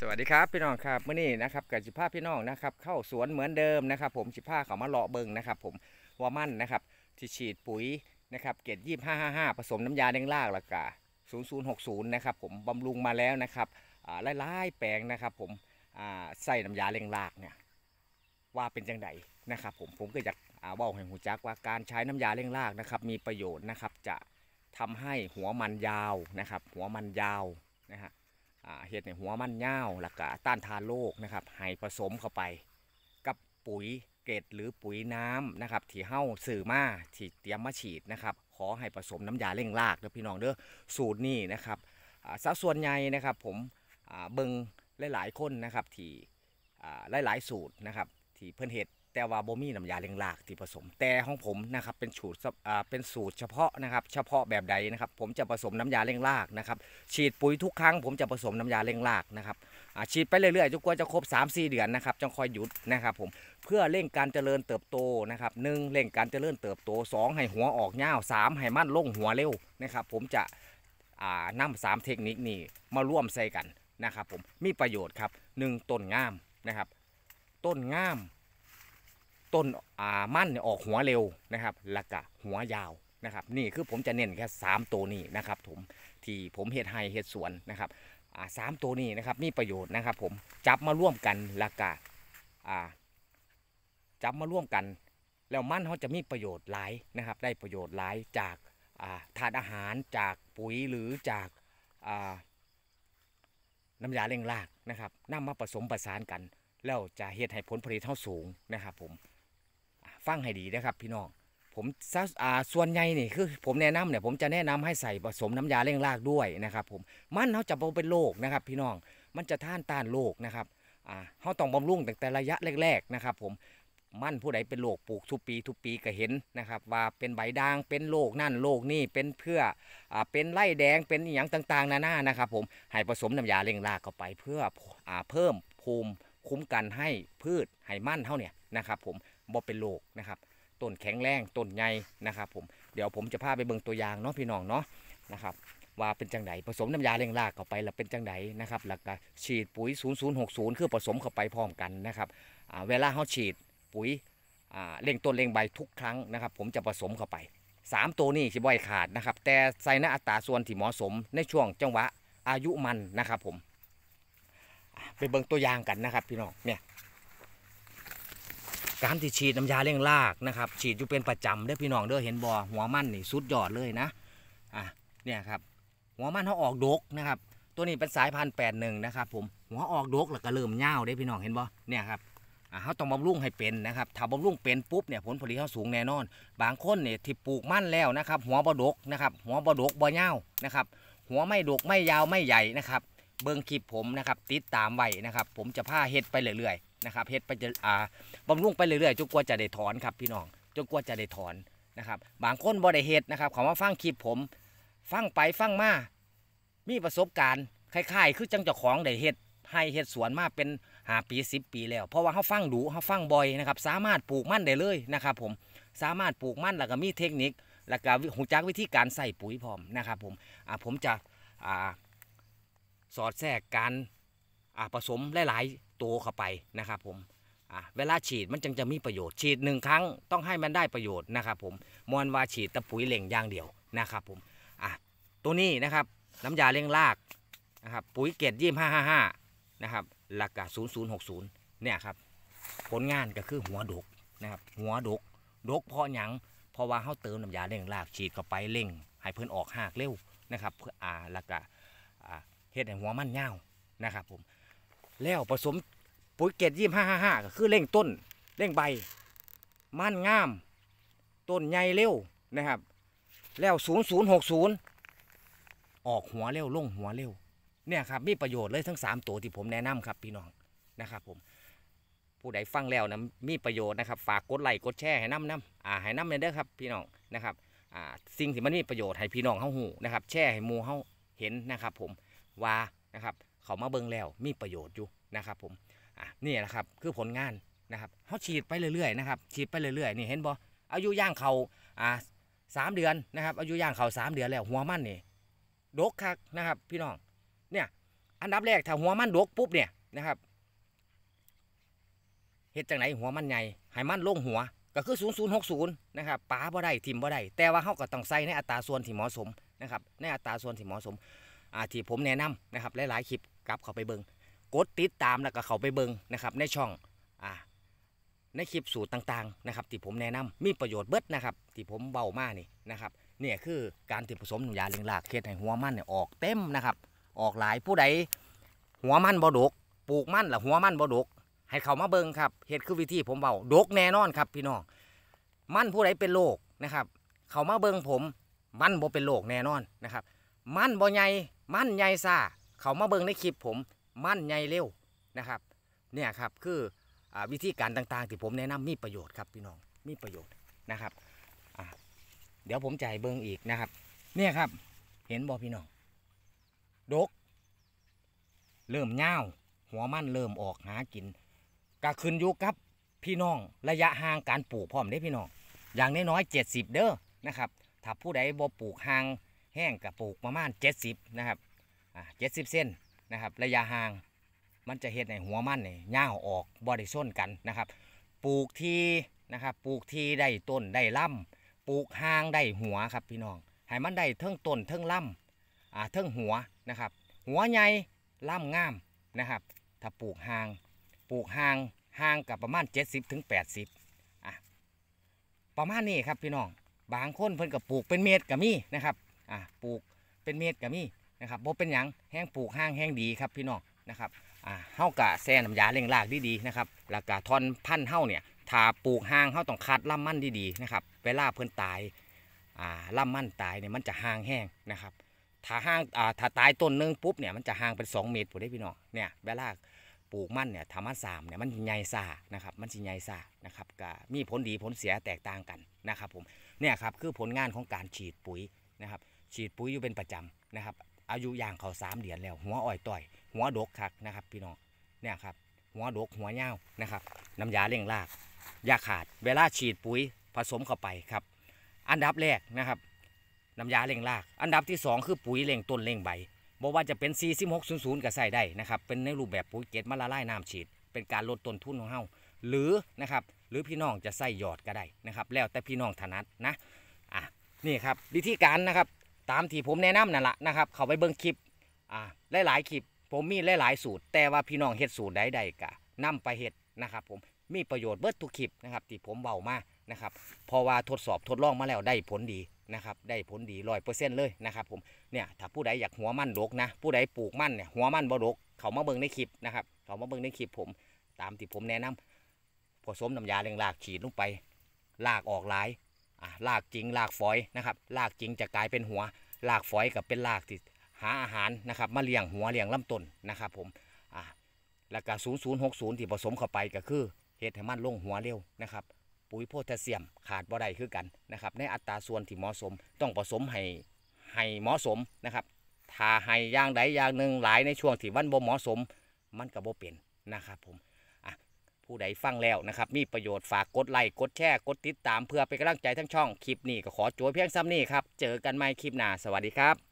สวัสดีครับพี่น้องครับเมื่อนี้นะครับกับสิผ้าพี่น้องนะครับ เข้าสวนเหมือนเดิมนะครับ ผมสิผ้าเขามาเลาะเบิงนะครับ ผมว่ามั่นนะครับ ที่ฉีดปุ๋ยนะครับ เกตยี่ห้าห้าห้าผสมน้ำยาแดงลากละกาศูนย์ศูนย์หกศูนย์นะครับผมบำรุงมาแล้วนะครับไล่ไล่แปลงนะครับ ผมใส่น้ำยาแดงลากเนี่ยว่าเป็นจังไดนะครับผมผมก็อยากบอกแหงหูจักว่าการใช้น้ำยาเดงรากนะครับ มีประโยชน์นะครับจะทำให้หัวมันยาวนะครับ หัวมันยาวนะฮะเห็ดในหัวมันเง่าหลักกะต้านทานโรคนะครับให้ผสมเข้าไปกับปุ๋ยเกรดหรือปุ๋ยน้ำนะครับที่เห่าสื่อมาที่เตรียมมาฉีดนะครับ ขอให้ผสมน้ำยาเร่งรากเด้อพี่น้องเด้อสูตรนี้นะครับสัดส่วนใหญ่นะครับผมเบิงหลายๆคนนะครับที่หลาย ๆ สูตรนะครับที่เพื่อนเห็ดแต่ว่าบ่มีน้ำยาเลียงลากที่ผสม แต่ของผมนะครับ เป็น สูตรอ่าเป็นสูตรเฉพาะนะครับเฉพาะแบบใดนะครับผมจะผสมน้ำยาเลียงลากนะครับฉีดปุ๋ยทุกครั้ง ผมจะผสมน้ำยาเลียงลากนะครับฉีดไปเรื่อยๆจนกว่าจะครบ3-4 เดือนนะครับจงคอยหยุดนะครับผมเพื่อเร่งการเจริญเติบโตนะครับหนึ่งเร่งการเจริญเติบโต2ให้หัวออกเงาสามให้มั่นลงหัวเร็วนะครับผมจะนำสามเทคนิคนี้มาร่วมใส่กันนะครับ ผมมีประโยชน์ครับ1ต้นงามนะครับ ต้นงามต้นอ่ามั่นออกหัวเร็วนะครับและก็หัวยาวนะครับ นี่คือผมจะเน้นแค่3ตัวนี้นะครับผมที่ผมเห็ดไฮเห็ดสวนนะครับสามตัวนี้นะครับมีประโยชน์นะครับผมจับมาร่วมกันและก็จับมาร่วมกันแล้วมันเขาจะมีประโยชน์หลายนะครับ ได้ประโยชน์หลายจากถาดอาหารจากปุ๋ยหรือจากน้ำยาเร่งรากนะครับ นำมาผสมประสานกัน แล้วจะเหตุให้ผลผลิตเท่าสูงนะครับผมฟังให้ดีนะครับพี่น้อง ผมส่วนใหญ่นี่คือผมแนะนำเนี่ยผมจะแนะนำให้ใส่ผสมน้ำยาเร่งรากด้วยนะครับ ผม มันเขาจะเป็นโรคนะครับพี่น้อง มันจะท่านต้านโรคนะครับเขาต้องบำรุงตั้งแต่ระยะแรก ๆนะครับ ผม มันผู้ใดเป็นโรคปลูกทุกปีทุกปีก็เห็นนะครับว่าเป็นใบด่างเป็นโรคนั่นโรคนี่เป็นเพื่ออเป็นไล่แดงเป็นอย่างต่างๆนานานะครับ ผม ให้ผสมน้ำยาเร่งรากเข้าไป เพื่ออเพิ่มภูมิคุ้มกันให้พืชให้มันเท่าเนี่ยนะครับผมบ่เป็นโรคนะครับต้นแข็งแรงต้นใหญ่นะครับ ผมเดี๋ยวผมจะพาไปเบิ่งตัวอย่างเนาะพี่น้องเนาะนะครับว่าเป็นจังไดผสมน้ำยาเลี้ยงลากเข้าไปแล้วเป็นจังไดนะครับแล้วก็ฉีดปุ๋ย0060คือผสมเข้าไปพร้อมกันนะครับเวลาเขาฉีดปุ๋ยเลยงต้นเลยงใบทุกครั้งนะครับ ผมจะผสมเข้าไป 3 ตัวนี้ชิบ่อยขาดนะครับแต่ใส่ณนอัตราส่วนที่เหมาะสมในช่วงจังหวะอายุมันนะครับผมไปเบิ่งตัวอย่างกันนะครับพี่น้องเนี่ยการที่ฉีดน้ำยาเลี้ยงรากนะครับ ฉีดอยู่เป็นประจำเด้อพี่น้องเด้อเห็นบอหัวมันนี่สุดยอดเลยนะอ่ะเนี่ยครับ หัวมันเขาออกดกนะครับ ตัวนี้เป็นสายพันธุ์แปดหนึ่งนะครับผมหัวออกดกแล้วก็เริ่มเน่าได้พี่น้องเห็นบอเนี่ยครับอ่ะเขาต้องบำรุงให้เป็นนะครับถ้าบำรุงเป็นปุ๊บเนี่ยผลผลิตเขาสูงแน่นอน บางคนเนี่ยที่ปลูกมั่นแล้วนะครับ หัวบดกนะครับหัวบดกบ่เน่านะครับ หัวไม่ดกไม่ยาวไม่ใหญ่นะครับเบิ้งคลิปผมนะครับติดตามไว้นะครับ ผมจะผ้าเฮ็ดไปเรื่อยๆนะครับเฮ็ดไปจะอ่าบำรุงไปเรื่อยๆจนกว่าจะได้ถอนครับพี่น้องจนกว่าจะได้ถอนนะครับ บางคนบ่ได้เฮ็ดนะครับเขามาฟังคลิปผม ฟังไปฟังมา มีประสบการณ์คล้าย ๆ คือจังเจ้าของได้เฮ็ดให้เฮ็ดสวนมาเป็นหาปีสิบปีแล้ว เพราะว่าเขาฟังดูเขาฟังบ่อยนะครับสามารถปลูกมั่นได้เลยนะครับ ผมสามารถปลูกมั่นแล้วก็มีเทคนิคแล้วก็หูจักวิธีการใส่ปุ๋ยพร้อมนะครับ ผมผมจะสอดแทรกการผสมหลายๆตัวเข้าไปนะครับผมเวลาฉีดมันจึงจะมีประโยชน์ฉีดหนึ่งครั้งต้องให้มันได้ประโยชน์นะครับผมมอนวาฉีดตะปุ๋ยเหล่งอย่างเดียวนะครับผมตัวนี้นะครับน้ำยาเลี้ยงรากนะครับปุ๋ยเกตยี่ห้าห้าห้านะครับหลักกะศูนย์ศูนย์หกศูนย์เนี่ยครับผลงานก็คือหัวดกนะครับหัวดกดกเพราะหยังเพราะว่าเขาเติมน้ำยาเล่งรากฉีดเข้าไปเล่ง ให้เพื่อนออกหากเร็วนะครับเพื่อหาลักกะเห็ดหหัวมันเงานะครับผม แล้วผสมปุ๋ยเกตยี่ห้าห้าห้าคือเร่งต้น เร่งใบ มันงาม ต้นใหญ่เร็ว นะครับ แล้วศูนย์ศูนย์หกศูนย์ออกหัวเร็ว ลงหัวเร็ว เนี่ยครับ มีประโยชน์เลยทั้งสามตัวที่ผมแนะนำครับพี่น้อง นะครับ ผม ผู้ใดฟังแล้วนะมีประโยชน์นะครับ ฝากกดไลค์ กดแชร์ ให้น้ำน้ำอ่าให้น้ำเลยเด้อครับพี่น้อง นะครับอ่าสิ่งที่มันมีประโยชน์ให้พี่น้องเข้าหูนะครับ แชร์ให้มูเข้าเห็นนะครับ ผมว่านะครับเขามาเบิ่งแล้วมีประโยชน์อยู่นะครับผมอ่ะนี่นะครับคือผลงานนะครับเขาฉีดไปเรื่อยๆนะครับฉีดไปเรื่อยๆนี่เห็นบออายุย่างเขาอ่าสามเดือนนะครับอายุย่างเขาสามเดือนแล้ว หัวมันนี่ดกคักนะครับ พี่น้องเนี่ยอันดับแรกถ้าหัวมันดกปุ๊บเนี่ยนะครับเห็ดจากไหนหัวมันใหญ่หายมันลงหัวก็คือ0์ศูนะครับป้าบ่ได้ทิมบ่ได้แต่ว่าเขาก็ต้องใส่ในอัตราส่วนที่เหมาะสมนะครับในอัตราส่วนที่เหมาะสม่าที่ผมแนะนำนะครับหลายๆคลิปกลับเข้าไปเบิงกดติดตามแล้วก็เข้าไปเบิงนะครับในช่องอ่าในคลิปสูตรต่างๆนะครับที่ผมแนะนำมีประโยชน์เบิดนะครับที่ผมเบามากนี่นะครับเนี่ยคือการที่ผสมยาเลี้ยงหลากเคล็ดให้หัวมันเนี่ยออกเต็มนะครับ ออกหลายผู้ใดหัวมันบ่ดกปลูกมันหรือหัวมันบ่ดกให้เขามาเบิงครับเหตุคือวิธีผมเบาดกแน่นอนครับ พี่น้องมันผู้ใดเป็นโรคนะครับเขามาเบิงผม มันบ่เป็นโรคแน่นอนนะครับ มันบ่ใหญ่มั่นใหญ่ซาเขามาเบิ่งในคลิปผมมั่นใหญ่เร็วนะครับเนี่ยครับคืออวิธีการต่างๆที่ผมแนะนำมีประโยชน์ครับพี่น้องมีประโยชน์นะครับเดี๋ยวผมจ่ายเบิ่งอีกนะครับเนี่ยครับเห็นบอพี่น้อง ดก เริ่มเง่าหัวมั่นเริ่มออกหากินก็ขึ้นอยู่กับพี่น้องระยะห่างการปลูกพร้อมได้พี่น้อง อย่างน้อยๆเจ็ดสิบเด้อนะครับถ้าผู้ใดบ่ปลูกห่างแห้งกับปลูกประมาณ 70 นะครับอ่าเจ็ดสิบเส้นนะครับ ระยะห่างมันจะเห็ดในหัวมันเนี่ยย่าออกบริส้นกันนะครับ ปลูกที่นะครับปลูกที่ได้ต้นได้ล่ำปลูกห่างได้หัวครับพี่น้องให้มันได้เทิงต้นเทิงล่ำอ่าเทิงหัวนะครับ หัวใหญ่ล่ำงามนะครับ ถ้าปลูกห่างปลูกห่างห่างกับประมาณ 70ถึง80อ่ะประมาณนี้ครับพี่น้องบางคนเพิ่นกับปลูกเป็นเมตรกับมีนะครับอ่ะปลูกเป็นเม็ดกับมีนะครับบ่เป็นหยังแห้งปลูกห้างแห้งดีครับพี่น้องนะครับอ่ะเฮากะแซ่น้ำยาเร่งรากดีๆนะครับแล้วกะทอนพันเฮาเนี่ย ถ้าปลูกห้างเฮาต้องคัดล่ำมันดีๆนะครับเวลาเพิ่นตายอ่าล่ำมันตายเนี่ยมันจะห้างแห้งนะครับ ถ้าห้างอ่าถ้าตายต้นนึงปุ๊บเนี่ยมันจะห่างเป็น 2 เมตรผมได้พี่น้องเนี่ยเวลาปลูกมันเนี่ยทำมันสามเนี่ยมันใหญ่ซานะครับมันสิใหญ่ซานะครับก็มีผลดีผลเสียแตกต่างกันนะครับผม เนี่ยครับคือผลงานของการฉีดปุ๋ยนะครับฉีดปุ๋ยอยู่เป็นประจำนะครับ อายุย่างเขาสามเดือนแล้ว หัวอ่อยต่อย หัวดกคักนะครับ พี่น้อง เนี่ยครับ หัวดก หัวเน่านะครับ น้ำยาเร่งราก ยาขาด เวลาฉีดปุ๋ยผสมเข้าไปครับ อันดับแรกนะครับ น้ำยาเร่งราก อันดับที่ 2 คือปุ๋ยเร่งต้นเร่งใบ บอกว่าจะเป็น4600ก็ใส่ได้นะครับ เป็นในรูปแบบปุ๋ยเกตมาละลายน้ำฉีด เป็นการลดต้นทุนของเฮาหรือนะครับ หรือพี่น้องจะใส่หยอดก็ได้นะครับ แล้วแต่พี่น้องถนัดนะ อ่ะนี่ครับ วิธีการนะครับตามที่ผมแนะนำนั่นแหละนะครับ เขาไปเบิ้งคลิปอ่าหลายๆคลิปผมมีหลายๆสูตร แต่ว่าพี่น้องเฮ็ดสูตรใดๆกะ นำไปเฮ็ดนะครับผมมีประโยชน์เบิดทุกคลิปนะครับ ที่ผมเบามานะครับพอว่าทดสอบทดลองมาแล้วได้ผลดีนะครับได้ผลดีร้อยเปอร์เซ็นต์เลยนะครับผมเนี่ยถ้าผู้ใดอยากหัวมั่นรกนะ ผู้ใดปลูกมั่นเนี่ยหัวมั่นบ่รกเขามาเบิ่งในคลิปนะครับเขามาเบิ่งในคลิป ผมตามที่ผมแนะนำ ผสมน้ายาเลียงลากฉีดลงไปลากออกหลายลากจริงลากฝอยนะครับลากจริงจะกลายเป็นหัวลากฝอยกับเป็นลากที่หาอาหารนะครับ มาเลี้ยงหัวเลี้ยงลำต้นนะครับ ผมอ่าแล้วก็ศูนย์ศูนย์หกศูนย์ที่ผสมเข้าไปก็คือเห็ดให้มันลงหัวเร็วนะครับ ปุ๋ยโพแทสเซียมขาดบ่ได้คือกันนะครับในอัตราส่วนที่เหมาะสมต้องผสมให้ให้เหมาะสมนะครับ ถ้าให้ยางใดยางหนึ่งหลายในช่วงที่วันบ่เหมาะสมมันก็บ่เป็นนะครับผมผู้ใดฟังแล้วนะครับ มีประโยชน์ฝากกดไลค์กดแชร์กดติดตามเพื่อเป็นกำลังใจทั้งช่องคลิปนี้ก็ขอจวยเพียงซ้ำนี้ครับ เจอกันใหม่คลิปหน้าสวัสดีครับ